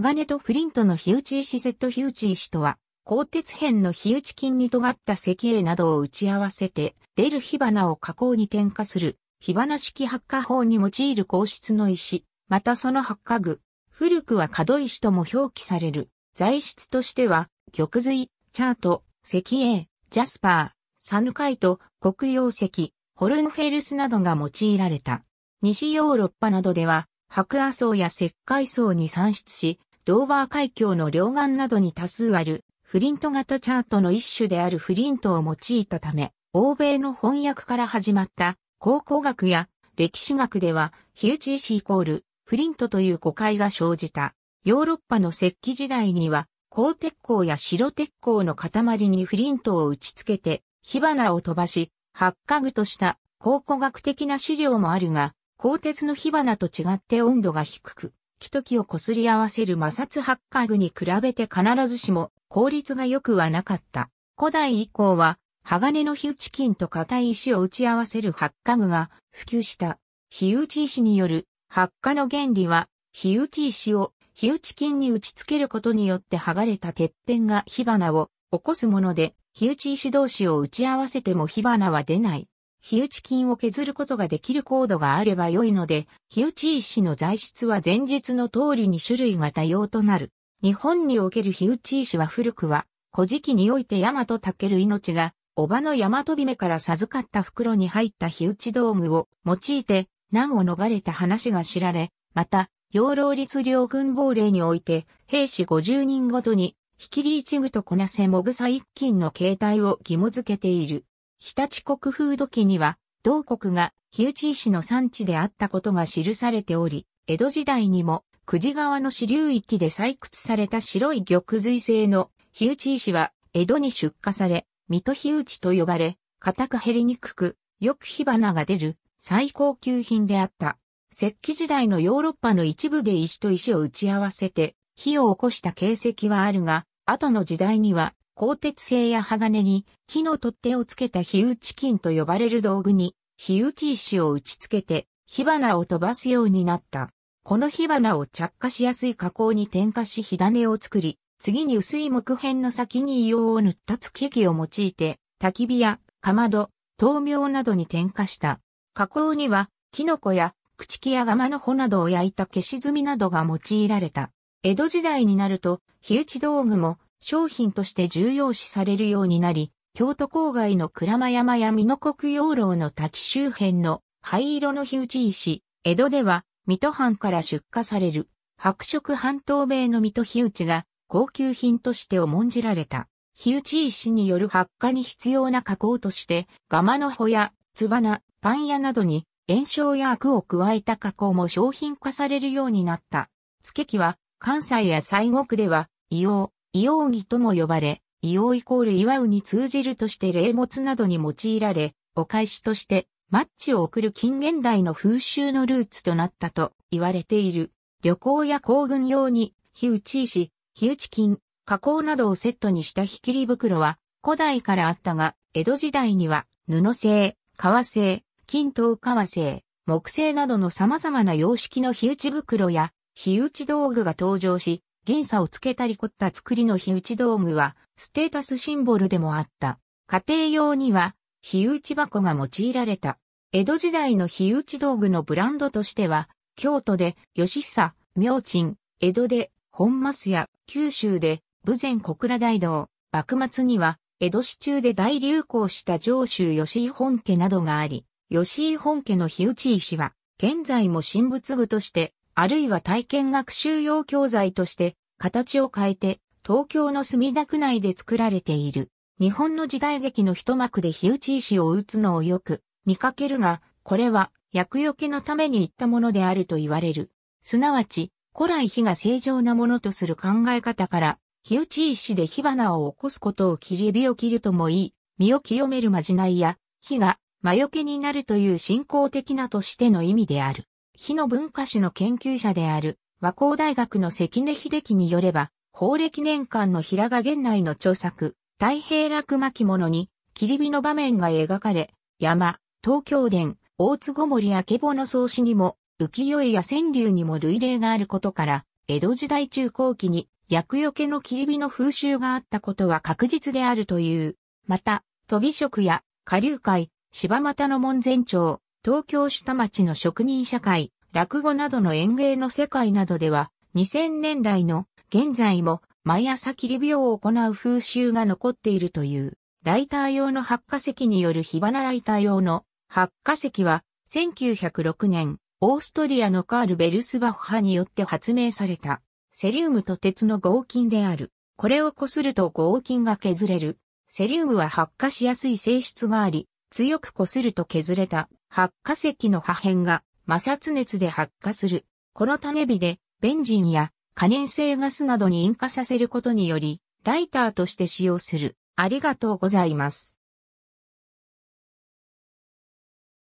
鋼とフリントの火打ち石セット火打ち石とは、鋼鉄片の火打ち金に尖った石英などを打ち合わせて、出る火花を加工に点火する、火花式発火法に用いる皇質の石、またその発火具。古くは角石とも表記される。材質としては、玉髄、チャート、石英、ジャスパー、サヌカイト、黒曜石、ホルンフェルスなどが用いられた。西ヨーロッパなどでは、白亜層や石灰層に産出し、ドーバー海峡の両岸などに多数あるフリント型チャートの一種であるフリントを用いたため、欧米の翻訳から始まった考古学や歴史学では、ヒューチーシイコールフリントという誤解が生じた。ヨーロッパの石器時代には、鋼鉄鋼や白鉄鋼の塊にフリントを打ち付けて火花を飛ばし、発火具とした考古学的な資料もあるが、鋼鉄の火花と違って温度が低く、木と木を擦り合わせる摩擦発火具に比べて必ずしも効率が良くはなかった。古代以降は、鋼の火打ち金と硬い石を打ち合わせる発火具が普及した。火打ち石による発火の原理は、火打ち石を火打ち金に打ち付けることによって剥がれたてっぺんが火花を起こすもので、火打ち石同士を打ち合わせても火花は出ない。火打ち金を削ることができるコードがあれば良いので、火打ち石の材質は前述の通りに種類が多様となる。日本における火打ち石は古くは、古事記において大和竹る命が、叔母の大和めから授かった袋に入った火打ち道具を用いて、難を逃れた話が知られ、また、養老律領軍防令において、兵士50人ごとに、引きり一具となせもぐさ一金の形態を義務付けている。日立国風土記には、同国が日内石の産地であったことが記されており、江戸時代にも、久慈川の支流域で採掘された白い玉髄製の日内石は、江戸に出荷され、水戸日内と呼ばれ、硬く減りにくく、よく火花が出る、最高級品であった。石器時代のヨーロッパの一部で石と石を打ち合わせて、火を起こした形跡はあるが、後の時代には鋼鉄製や鋼に木の取っ手をつけた火打ち金と呼ばれる道具に火打ち石を打ち付けて火花を飛ばすようになった。この火花を着火しやすい加工に点火し火種を作り、次に薄い木片の先に硫黄を塗った付け木を用いて、焚き火やかまど、豆苗などに点火した。加工には、キノコや、朽木やガマの穂などを焼いた消し炭などが用いられた。江戸時代になると、火打ち道具も商品として重要視されるようになり、京都郊外の鞍馬山や美濃国養老の滝周辺の灰色の火打ち石、江戸では水戸藩から出荷される白色半透明の水戸火打ちが高級品として重んじられた。火打ち石による発火に必要な加工として、ガマの穂や、ツバナ、パン屋などに炎症や悪を加えた加工も商品化されるようになった。付け木は関西や西国では、硫黄、硫黄儀とも呼ばれ、硫黄イコール祝うに通じるとして霊物などに用いられ、お返しとしてマッチを送る近現代の風習のルーツとなったと言われている。旅行や行軍用に、火打ち石、火打ち金、加工などをセットにした火切り袋は古代からあったが、江戸時代には布製、革製、金等革製、木製などの様々な様式の火打ち袋や火打ち道具が登場し、銀差をつけたり凝った作りの火打ち道具は、ステータスシンボルでもあった。家庭用には、火打ち箱が用いられた。江戸時代の火打ち道具のブランドとしては、京都で吉久、明珍、江戸で本増や九州で武前小倉大道、幕末には、江戸市中で大流行した上州吉井本家などがあり、吉井本家の火打ち石は、現在も神仏具としてあるいは体験学習用教材として形を変えて東京の墨田区内で作られている。日本の時代劇の一幕で火打ち石を打つのをよく見かけるが、これは厄除けのために言ったものであると言われる。すなわち、古来火が正常なものとする考え方から、火打ち石で火花を起こすことを切り火を切るともいい、身を清めるまじないや、火が魔除けになるという信仰的なとしての意味である。火の文化史の研究者である和光大学の関根秀樹によれば、法暦年間の平賀源内の著作、太平楽巻物に、切り火の場面が描かれ、山、東京殿、大津ごもりやけぼの草子にも、浮世絵や川柳にも類例があることから、江戸時代中後期に、厄除けの切り火の風習があったことは確実であるという。また、飛び職や、下流会、柴又の門前町、東京下町の職人社会、落語などの演芸の世界などでは、2000年代の現在も毎朝切り病を行う風習が残っているという、ライター用の発火石による火花ライター用の発火石は、1906年、オーストリアのカール・ベルスバッハによって発明された、セリウムと鉄の合金である。これを擦ると合金が削れる。セリウムは発火しやすい性質があり、強く擦ると削れた発火石の破片が摩擦熱で発火する。この種火で、ベンジンや可燃性ガスなどに引火させることにより、ライターとして使用する。ありがとうございます。